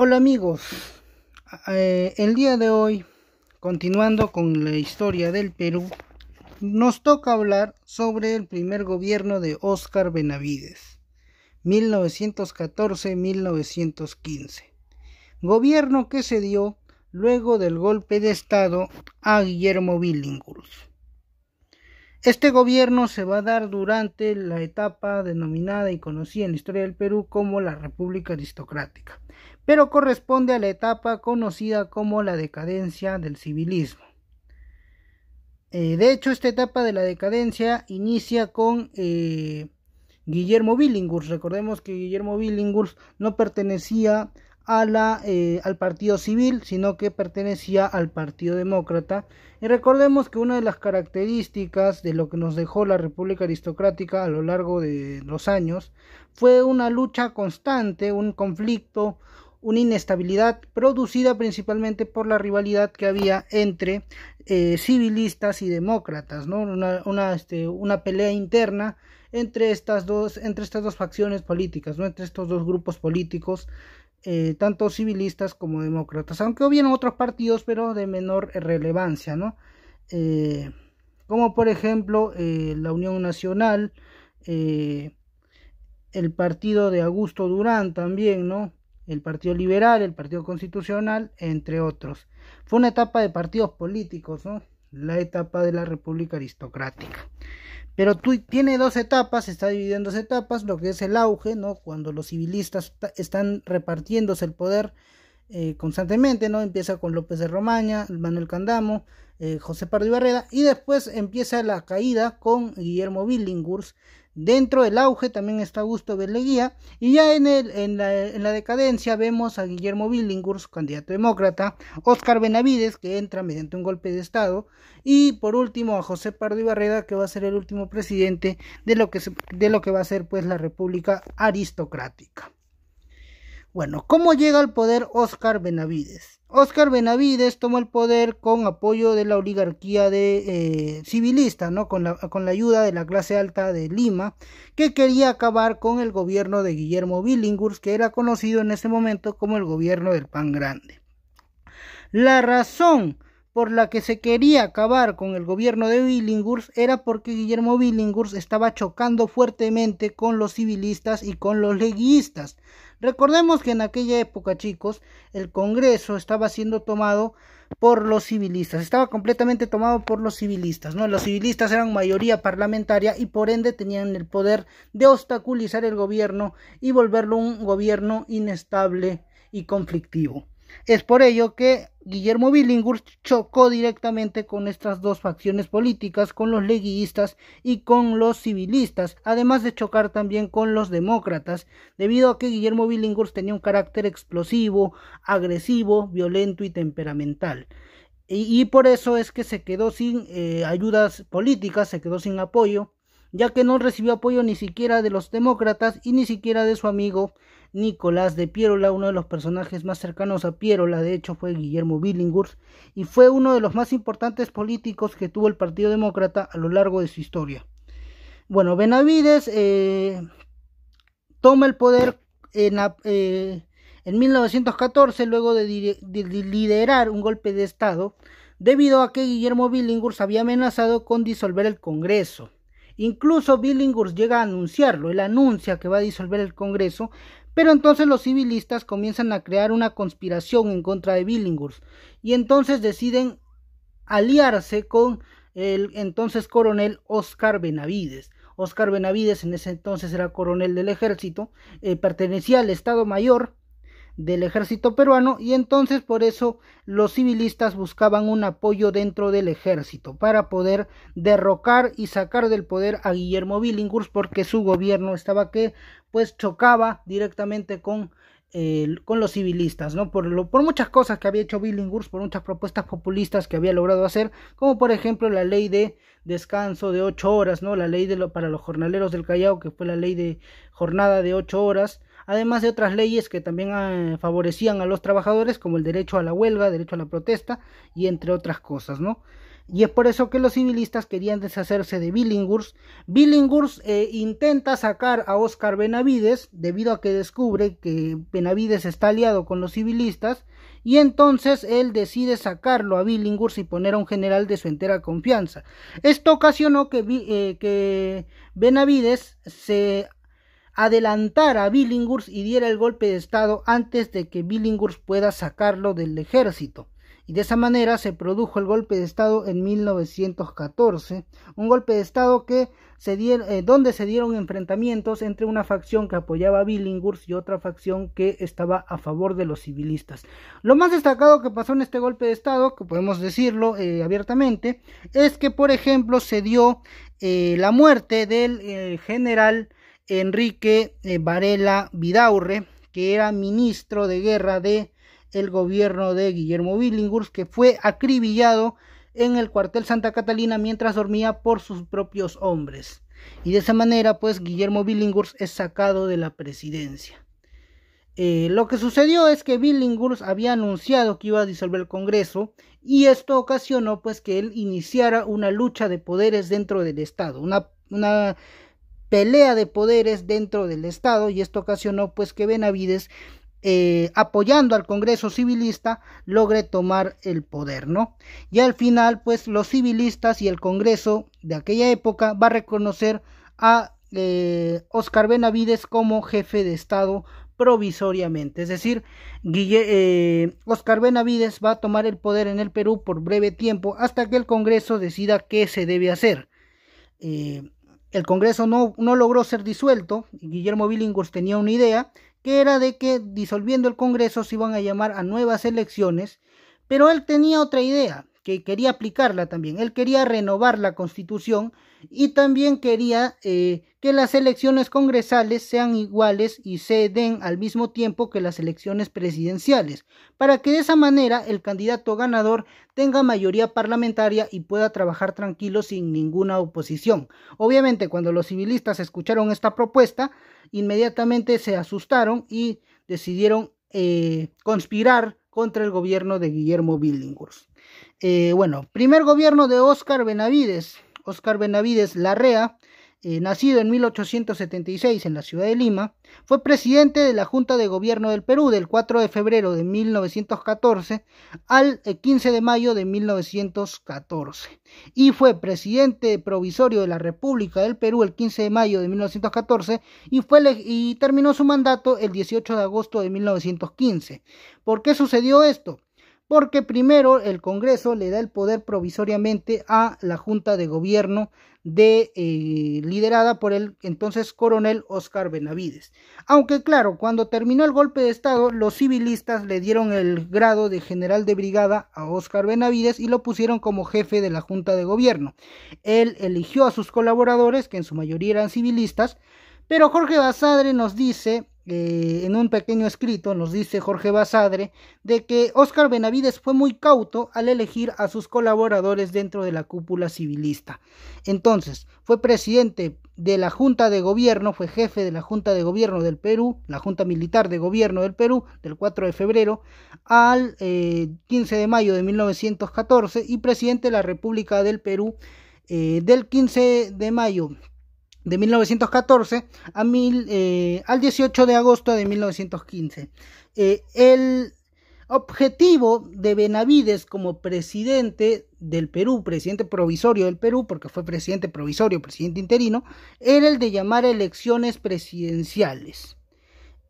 Hola amigos, eh, el día de hoy, continuando con la historia del Perú, nos toca hablar sobre el primer gobierno de Óscar Benavides, 1914-1915, gobierno que se dio luego del golpe de Estado a Guillermo Billinghurst. Este gobierno se va a dar durante la etapa denominada y conocida en la historia del Perú como la República Aristocrática, pero corresponde a la etapa conocida como la decadencia del civilismo. Eh, de hecho, esta etapa de la decadencia inicia con eh, Guillermo Billinghurst. Recordemos que Guillermo Billinghurst no pertenecía eh, al Partido Civil, sino que pertenecía al Partido Demócrata. Y recordemos que una de las características de lo que nos dejó la República Aristocrática a lo largo de los años fue una lucha constante, un conflicto, una inestabilidad producida principalmente por la rivalidad que había entre eh, civilistas y demócratas, ¿no? Este, una, pelea interna entre estas dos, entre estas dos facciones políticas, ¿no? entre estos dos grupos políticos, eh, tanto civilistas como demócratas, aunque hubieron otros partidos, pero de menor relevancia, ¿no? Eh, como por ejemplo la Unión Nacional, el partido de Augusto Durán también, ¿no? el Partido Liberal, el Partido Constitucional, entre otros. Fue una etapa de partidos políticos, ¿no? la etapa de la República Aristocrática. Pero tiene dos etapas, está dividiendo dos etapas, lo que es el auge, ¿no? cuando los civilistas están repartiéndose el poder eh, constantemente, ¿no? empieza con López de Romaña, Manuel Candamo, eh, José Pardo y y después empieza la caída con Guillermo Billinghurst, Dentro del auge también está Augusto Beleguía y ya en, la, decadencia vemos a Guillermo Billinghurst, candidato demócrata, Oscar Benavides, que entra mediante un golpe de Estado, y por último a José Pardo Ibarreda, que va a ser el último presidente de lo que, de lo que va a ser pues la República Aristocrática. Bueno, ¿cómo llega al poder Oscar Benavides? Óscar Benavides tomó el poder con apoyo de la oligarquía de, eh, civilista, ¿no? con, la, con la ayuda de la clase alta de Lima, que quería acabar con el gobierno de Guillermo Billinghurst, que era conocido en ese momento como el gobierno del pan grande. La razón por la que se quería acabar con el gobierno de Billinghurst era porque Guillermo Billinghurst estaba chocando fuertemente con los civilistas y con los leguistas. Recordemos que en aquella época, chicos, el Congreso estaba siendo tomado por los civilistas, estaba completamente tomado por los civilistas, ¿no? Los civilistas eran mayoría parlamentaria y por ende tenían el poder de obstaculizar el gobierno y volverlo un gobierno inestable y conflictivo. Es por ello que Guillermo Billinghurst chocó directamente con estas dos facciones políticas, con los leguistas y con los civilistas, además de chocar también con los demócratas, debido a que Guillermo Billinghurst tenía un carácter explosivo, agresivo, violento y temperamental. Y, por eso es que se quedó sin eh, ayudas políticas, se quedó sin apoyo, ya que no recibió apoyo ni siquiera de los demócratas y ni siquiera de su amigo Nicolás de Pierola, uno de los personajes más cercanos a Pierola, de hecho fue Guillermo Billinghurst, y fue uno de los más importantes políticos que tuvo el Partido Demócrata a lo largo de su historia. Bueno, Benavides eh, toma el poder en, eh, en 1914 luego de, de liderar un golpe de Estado debido a que Guillermo Billinghurst había amenazado con disolver el Congreso. Incluso Billinghurst llega a anunciarlo, él anuncia que va a disolver el Congreso, pero entonces los civilistas comienzan a crear una conspiración en contra de Billinghurst y entonces deciden aliarse con el entonces coronel Oscar Benavides. Oscar Benavides en ese entonces era coronel del ejército, eh, pertenecía al Estado Mayor del ejército peruano y entonces por eso los civilistas buscaban un apoyo dentro del ejército para poder derrocar y sacar del poder a Guillermo Billinghurst porque su gobierno estaba que pues chocaba directamente con con los civilistas, ¿no? Por, lo, por muchas cosas que había hecho Billinghurst, por muchas propuestas populistas que había logrado hacer, como por ejemplo la ley de descanso de ocho horas, ¿no? La ley de lo, para los jornaleros del Callao, que fue la ley de jornada de ocho horas, además de otras leyes que también eh, favorecían a los trabajadores, como el derecho a la huelga, derecho a la protesta, y entre otras cosas, ¿no? Y es por eso que los civilistas querían deshacerse de Billinghurst. Billinghurst eh, intenta sacar a Oscar Benavides debido a que descubre que Benavides está aliado con los civilistas y entonces él decide sacarlo a Billinghurst y poner a un general de su entera confianza. Esto ocasionó que, eh, que Benavides se adelantara a Billinghurst y diera el golpe de estado antes de que Billinghurst pueda sacarlo del ejército. Y de esa manera se produjo el golpe de Estado en 1914, un golpe de Estado que se eh, donde se dieron enfrentamientos entre una facción que apoyaba a Billinghurst y otra facción que estaba a favor de los civilistas. Lo más destacado que pasó en este golpe de Estado, que podemos decirlo eh, abiertamente, es que, por ejemplo, se dio eh, la muerte del general Enrique Varela Vidaurre, que era ministro de guerra de el gobierno de Guillermo Billinghurst que fue acribillado en el cuartel Santa Catalina mientras dormía por sus propios hombres. Y de esa manera, pues Guillermo Billingurs es sacado de la presidencia. Eh, lo que sucedió es que Billingurs había anunciado que iba a disolver el Congreso y esto ocasionó pues que él iniciara una lucha de poderes dentro del Estado, una, una pelea de poderes dentro del Estado y esto ocasionó pues que Benavides eh, apoyando al Congreso civilista logre tomar el poder, ¿no? Y al final, pues los civilistas y el Congreso de aquella época va a reconocer a Oscar eh, Benavides como jefe de Estado provisoriamente. Es decir, Guille, Oscar eh, Benavides va a tomar el poder en el Perú por breve tiempo hasta que el Congreso decida qué se debe hacer. el Congreso no, logró ser disuelto, Guillermo Billinghurst tenía una idea, que era de que disolviendo el Congreso se iban a llamar a nuevas elecciones, pero él tenía otra idea, que quería aplicarla también. Él quería renovar la constitución y también quería eh, que las elecciones congresales sean iguales y se den al mismo tiempo que las elecciones presidenciales, para que de esa manera el candidato ganador tenga mayoría parlamentaria y pueda trabajar tranquilo sin ninguna oposición. Obviamente cuando los civilistas escucharon esta propuesta, inmediatamente se asustaron y decidieron eh, conspirar contra el gobierno de Guillermo Billinghurst. Eh, bueno, primer gobierno de Óscar Benavides, Óscar Benavides Larrea, eh, nacido en 1876 en la ciudad de Lima, fue presidente de la Junta de Gobierno del Perú del 4 de febrero de 1914 al 15 eh, de mayo de 1914 y fue presidente provisorio de la República del Perú el 15 de mayo de 1914 y, fue y terminó su mandato el 18 de agosto de 1915. ¿Por qué sucedió esto? porque primero el Congreso le da el poder provisoriamente a la Junta de Gobierno de, eh, liderada por el entonces coronel Oscar Benavides. Aunque claro, cuando terminó el golpe de Estado, los civilistas le dieron el grado de general de brigada a Oscar Benavides y lo pusieron como jefe de la Junta de Gobierno. Él eligió a sus colaboradores, que en su mayoría eran civilistas, pero Jorge Basadre nos dice eh, en un pequeño escrito nos dice Jorge Basadre de que Óscar Benavides fue muy cauto al elegir a sus colaboradores dentro de la cúpula civilista. Entonces, fue presidente de la Junta de Gobierno, fue jefe de la Junta de Gobierno del Perú, la Junta Militar de Gobierno del Perú, del 4 de febrero al 15 eh, de mayo de 1914 y presidente de la República del Perú eh, del 15 de mayo de 1914 a mil, eh, al 18 de agosto de 1915. Eh, el objetivo de Benavides como presidente del Perú, presidente provisorio del Perú, porque fue presidente provisorio, presidente interino, era el de llamar elecciones presidenciales.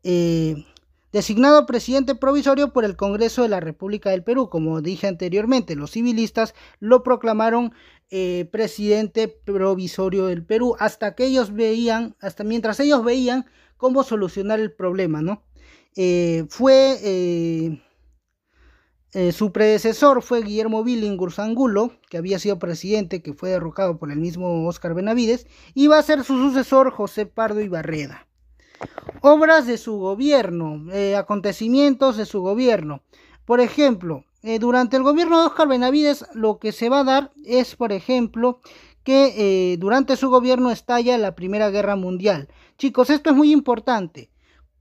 Eh, designado presidente provisorio por el Congreso de la República del Perú, como dije anteriormente, los civilistas lo proclamaron eh, presidente provisorio del Perú, hasta que ellos veían, hasta mientras ellos veían cómo solucionar el problema, ¿no? Eh, fue eh, su predecesor fue Guillermo Billinghurst Angulo, que había sido presidente, que fue derrocado por el mismo Óscar Benavides, y va a ser su sucesor José Pardo Ibarreda. Obras de su gobierno, acontecimientos de su gobierno. Por ejemplo, eh, durante el gobierno de Oscar Benavides lo que se va a dar es, por ejemplo, que eh, durante su gobierno estalla la Primera Guerra Mundial. Chicos, esto es muy importante.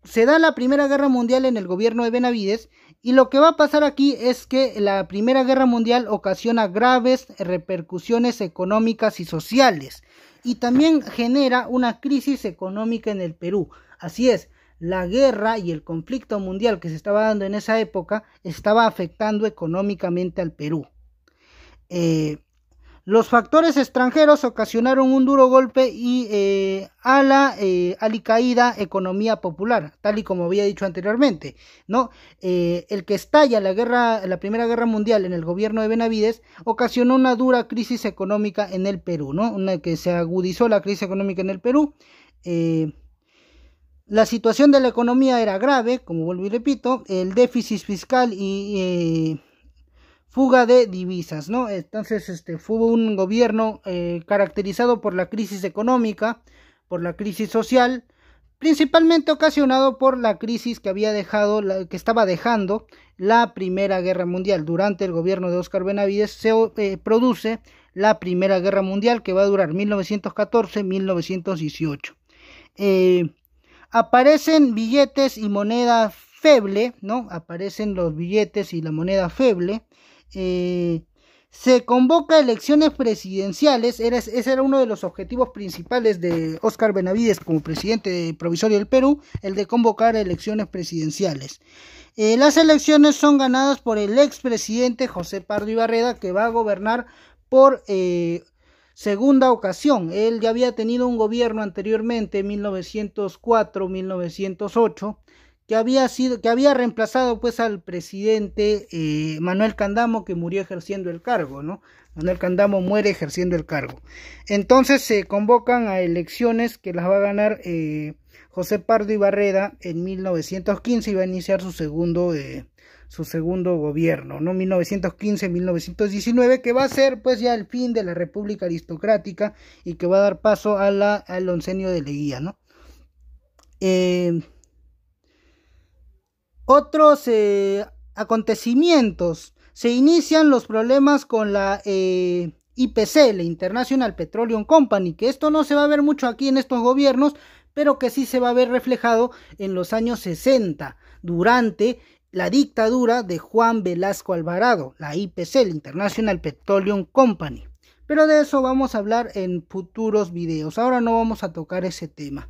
Se da la Primera Guerra Mundial en el gobierno de Benavides y lo que va a pasar aquí es que la Primera Guerra Mundial ocasiona graves repercusiones económicas y sociales y también genera una crisis económica en el Perú. Así es, la guerra y el conflicto mundial que se estaba dando en esa época estaba afectando económicamente al Perú. Eh, los factores extranjeros ocasionaron un duro golpe y, eh, a la eh, alicaída economía popular, tal y como había dicho anteriormente. ¿no? el que estalla la, guerra, la Primera Guerra Mundial en el gobierno de Benavides ocasionó una dura crisis económica en el Perú, ¿no? una que se agudizó la crisis económica en el Perú. La situación de la economía era grave, como vuelvo y repito, el déficit fiscal y fuga de divisas, ¿no? Entonces, este fue un gobierno eh, caracterizado por la crisis económica, por la crisis social, principalmente ocasionado por la crisis que había dejado, la, que estaba dejando la Primera Guerra Mundial. Durante el gobierno de Oscar Benavides se eh, produce la Primera Guerra Mundial que va a durar 1914-1918. Eh, aparecen billetes y moneda feble, ¿no? Aparecen los billetes y la moneda feble. Eh, se convoca elecciones presidenciales, era, ese era uno de los objetivos principales de Óscar Benavides como presidente provisorio del Perú, el de convocar elecciones presidenciales. Eh, las elecciones son ganadas por el expresidente José Pardo Ibarreda, que va a gobernar por eh, segunda ocasión. Él ya había tenido un gobierno anteriormente, 1904-1908, que había sido, que había reemplazado pues al presidente eh, Manuel Candamo que murió ejerciendo el cargo, ¿no? Manuel Candamo muere ejerciendo el cargo. Entonces se convocan a elecciones que las va a ganar eh, José Pardo y Barreda en 1915 y va a iniciar su segundo eh, su segundo gobierno, ¿no? 1915-1919, que va a ser pues ya el fin de la República Aristocrática y que va a dar paso a la, al oncenio de Leguía, ¿no? Eh, otros eh, acontecimientos. Se inician los problemas con la eh, IPC, la International Petroleum Company, que esto no se va a ver mucho aquí en estos gobiernos, pero que sí se va a ver reflejado en los años 60, durante la dictadura de Juan Velasco Alvarado, la IPC, la International Petroleum Company. Pero de eso vamos a hablar en futuros videos. Ahora no vamos a tocar ese tema.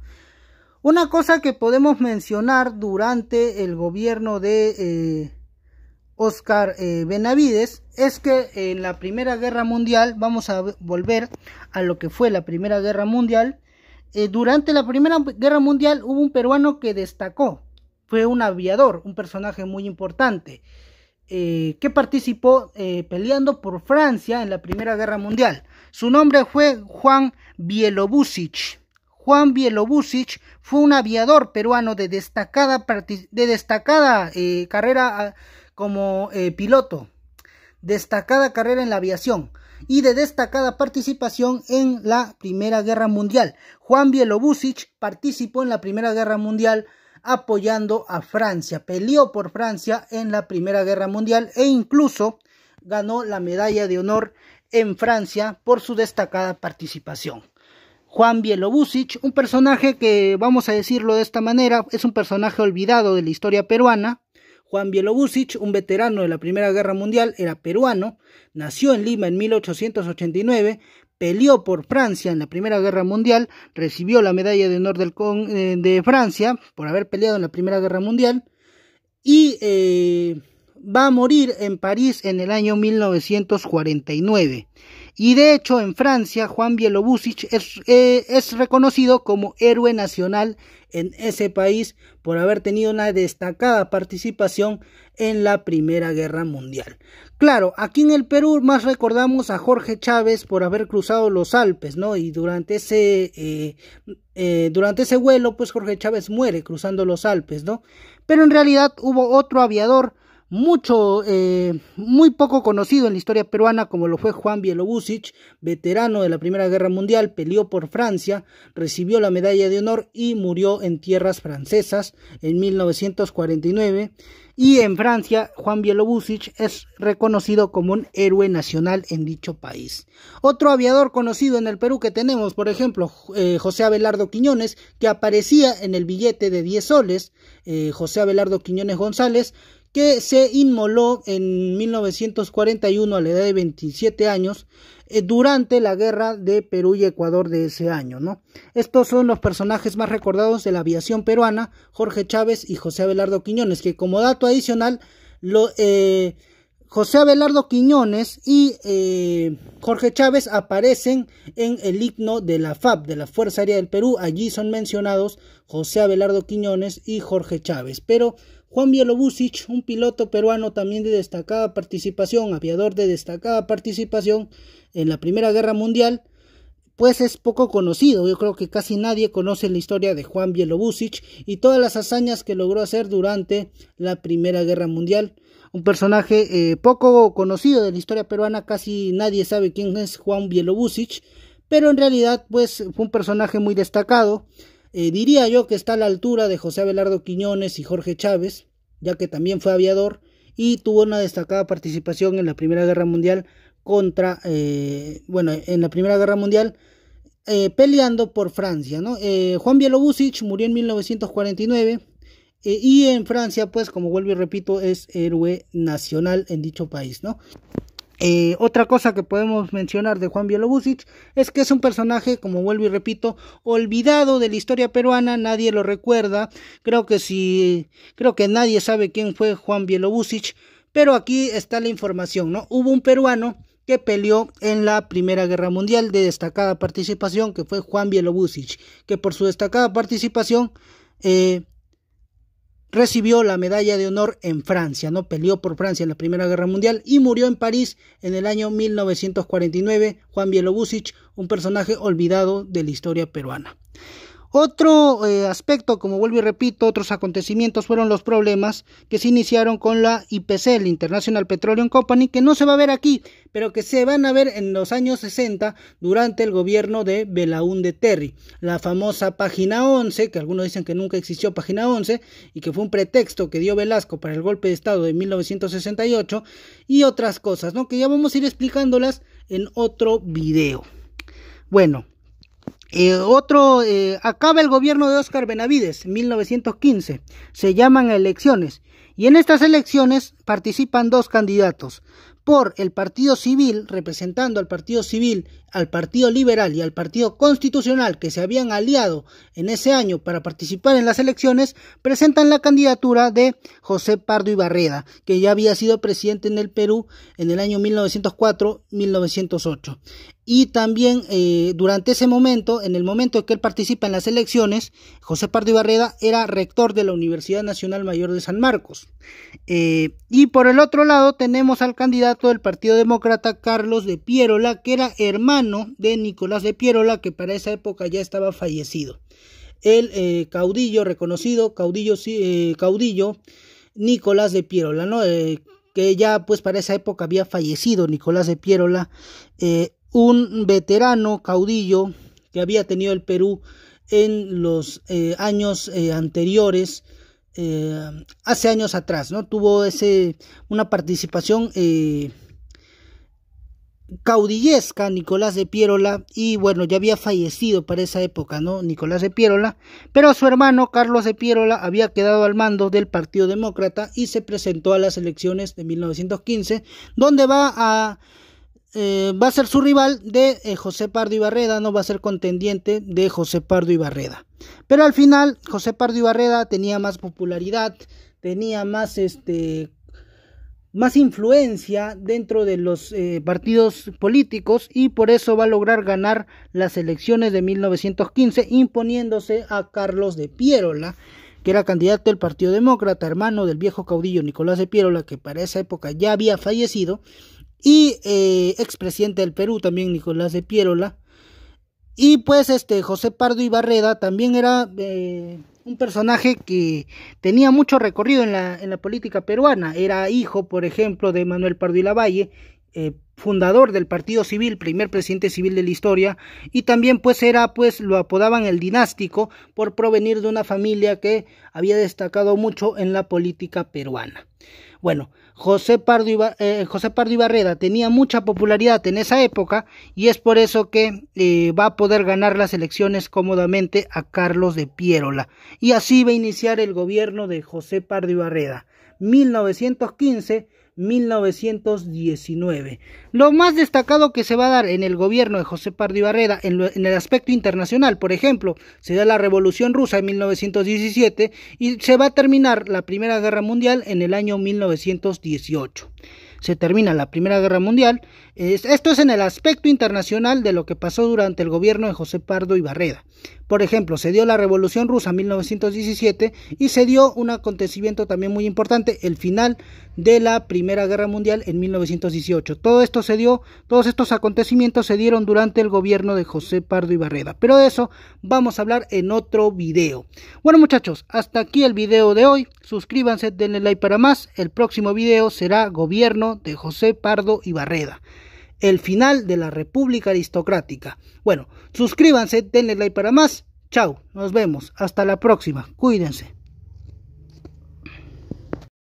Una cosa que podemos mencionar durante el gobierno de Oscar eh, eh, Benavides es que en la Primera Guerra Mundial, vamos a volver a lo que fue la Primera Guerra Mundial, eh, durante la Primera Guerra Mundial hubo un peruano que destacó, fue un aviador, un personaje muy importante, eh, que participó eh, peleando por Francia en la Primera Guerra Mundial. Su nombre fue Juan Bielobusich. Juan Bielobusich fue un aviador peruano de destacada, de destacada eh, carrera ah, como piloto, destacada carrera en la aviación y de destacada participación en la Primera Guerra Mundial. Juan Bielobusic participó en la Primera Guerra Mundial apoyando a Francia. Peleó por Francia en la Primera Guerra Mundial e incluso ganó la medalla de honor en Francia por su destacada participación. Juan Bielobusic, un personaje que, vamos a decirlo de esta manera, es un personaje olvidado de la historia peruana. Juan Bielobusic, un veterano de la Primera Guerra Mundial, era peruano, nació en Lima en 1889, peleó por Francia en la Primera Guerra Mundial, recibió la medalla de honor eh, de Francia por haber peleado en la Primera Guerra Mundial y eh, va a morir en París en el año 1949. Y de hecho, en Francia, Juan Bielobusich es, eh, es, reconocido como héroe nacional en ese país por haber tenido una destacada participación en la Primera Guerra Mundial. Claro, aquí en el Perú más recordamos a Jorge Chávez por haber cruzado los Alpes, ¿no? Y durante ese, eh, eh, durante ese vuelo, pues Jorge Chávez muere cruzando los Alpes, ¿no? Pero en realidad hubo otro aviador mucho, eh, muy poco conocido en la historia peruana, como lo fue Juan Bielobusic, veterano de la Primera Guerra Mundial, peleó por Francia, recibió la medalla de honor y murió en tierras francesas en 1949. Y en Francia, Juan Bielobusic es reconocido como un héroe nacional en dicho país. Otro aviador conocido en el Perú que tenemos, por ejemplo, eh, José Abelardo Quiñones, que aparecía en el billete de 10 soles, eh, José Abelardo Quiñones González, que se inmoló en 1941 a la edad de 27 años eh, durante la guerra de Perú y Ecuador de ese año. ¿no? Estos son los personajes más recordados de la aviación peruana, Jorge Chávez y José Abelardo Quiñones, que como dato adicional, eh, José Abelardo Quiñones y eh, Jorge Chávez aparecen en el himno de la FAP, de la Fuerza Aérea del Perú. Allí son mencionados José Abelardo Quiñones y Jorge Chávez. Pero Juan Bielobusic, un piloto peruano también de destacada participación, aviador de destacada participación en la Primera Guerra Mundial, pues es poco conocido. Yo creo que casi nadie conoce la historia de Juan Bielobusich y todas las hazañas que logró hacer durante la Primera Guerra Mundial. Un personaje eh, poco conocido de la historia peruana, casi nadie sabe quién es Juan Bielobusich, pero en realidad pues fue un personaje muy destacado eh, diría yo que está a la altura de José Abelardo Quiñones y Jorge Chávez, ya que también fue aviador y tuvo una destacada participación en la Primera Guerra Mundial contra, eh, bueno, en la Primera Guerra Mundial eh, peleando por Francia, ¿no? Juan Bielobusich murió en 1949 y en Francia, pues, como vuelvo y repito, es héroe nacional en dicho país, ¿no? Eh, otra cosa que podemos mencionar de Juan Bielobusich es que es un personaje, como vuelvo y repito, olvidado de la historia peruana, nadie lo recuerda. Creo que si, creo que nadie sabe quién fue Juan Bielobusich, pero aquí está la información, ¿no? Hubo un peruano que peleó en la Primera Guerra Mundial de destacada participación, que fue Juan Bielobusic, que por su destacada participación eh, recibió la medalla de honor en Francia, ¿no? Peleó por Francia en la Primera Guerra Mundial y murió en París en el año 1949, Juan Bielobusic, un personaje olvidado de la historia peruana. Otro eh, aspecto, como vuelvo y repito, otros acontecimientos fueron los problemas que se iniciaron con la IPC, la International Petroleum Company, que no se va a ver aquí, pero que se van a ver en los años 60 durante el gobierno de de Terry. La famosa página 11, que algunos dicen que nunca existió página 11 y que fue un pretexto que dio Velasco para el golpe de Estado de 1968 y otras cosas, ¿no? Que ya vamos a ir explicándolas en otro video. Bueno, eh, otro, eh, acaba el gobierno de Óscar Benavides, 1915. Se llaman elecciones. Y en estas elecciones participan dos candidatos. Por el Partido Civil, representando al Partido Civil al Partido Liberal y al Partido Constitucional que se habían aliado en ese año para participar en las elecciones, presentan la candidatura de José Pardo Ibarreda, que ya había sido presidente en el Perú en el año 1904-1908. Y también eh, durante ese momento, en el momento en que él participa en las elecciones, José Pardo Barreda era rector de la Universidad Nacional Mayor de San Marcos. Eh, y por el otro lado tenemos al candidato del Partido Demócrata Carlos de Pierola, que era hermano de Nicolás de Pierola, que para esa época ya estaba fallecido. El eh, caudillo reconocido, caudillo, eh, caudillo Nicolás de Pierola, ¿no? Eh, que ya pues para esa época había fallecido Nicolás de Pierola, un veterano caudillo que había tenido el Perú en los años anteriores, hace años atrás, ¿no? Tuvo ese, una participación caudillesca Nicolás de Pierola y bueno, ya había fallecido para esa época, ¿no? Nicolás de Pierola, pero su hermano Carlos de Pierola había quedado al mando del Partido Demócrata y se presentó a las elecciones de 1915, donde va a eh, va a ser su rival de eh, José Pardo y Barreda, no va a ser contendiente de José Pardo y Barreda. Pero al final José Pardo y Barreda tenía más popularidad, tenía más este más influencia dentro de los eh, partidos políticos y por eso va a lograr ganar las elecciones de 1915 imponiéndose a Carlos de Pierola que era candidato del Partido Demócrata, hermano del viejo caudillo Nicolás de Pierola, que para esa época ya había fallecido, y eh, expresidente del Perú también Nicolás de Pierola, y pues este José Pardo y también era eh, un personaje que tenía mucho recorrido en la, en la política peruana. Era hijo, por ejemplo, de Manuel Pardo y Lavalle eh, fundador del Partido Civil, primer presidente civil de la historia, y también pues era pues lo apodaban el dinástico por provenir de una familia que había destacado mucho en la política peruana. Bueno, José Pardo, eh, José Pardo Ibarreda tenía mucha popularidad en esa época y es por eso que eh, va a poder ganar las elecciones cómodamente a Carlos de Piérola. Y así va a iniciar el gobierno de José Pardo Ibarreda. 1915 1919. Lo más destacado que se va a dar en el gobierno de José Pardo Barreda en, en, el aspecto internacional, por ejemplo, se da la Revolución Rusa en 1917 y se va a terminar la Primera Guerra Mundial en el año 1918. Se termina la Primera Guerra Mundial esto es en el aspecto internacional de lo que pasó durante el gobierno de José Pardo y Barreda. Por ejemplo, se dio la Revolución Rusa en 1917 y se dio un acontecimiento también muy importante, el final de la Primera Guerra Mundial en 1918. Todo esto se dio, todos estos acontecimientos se dieron durante el gobierno de José Pardo y Barreda. Pero de eso vamos a hablar en otro video. Bueno, muchachos, hasta aquí el video de hoy. Suscríbanse, denle like para más. El próximo video será gobierno de José Pardo y Barreda el final de la República Aristocrática. Bueno, suscríbanse, denle like para más. Chao, nos vemos. Hasta la próxima. Cuídense.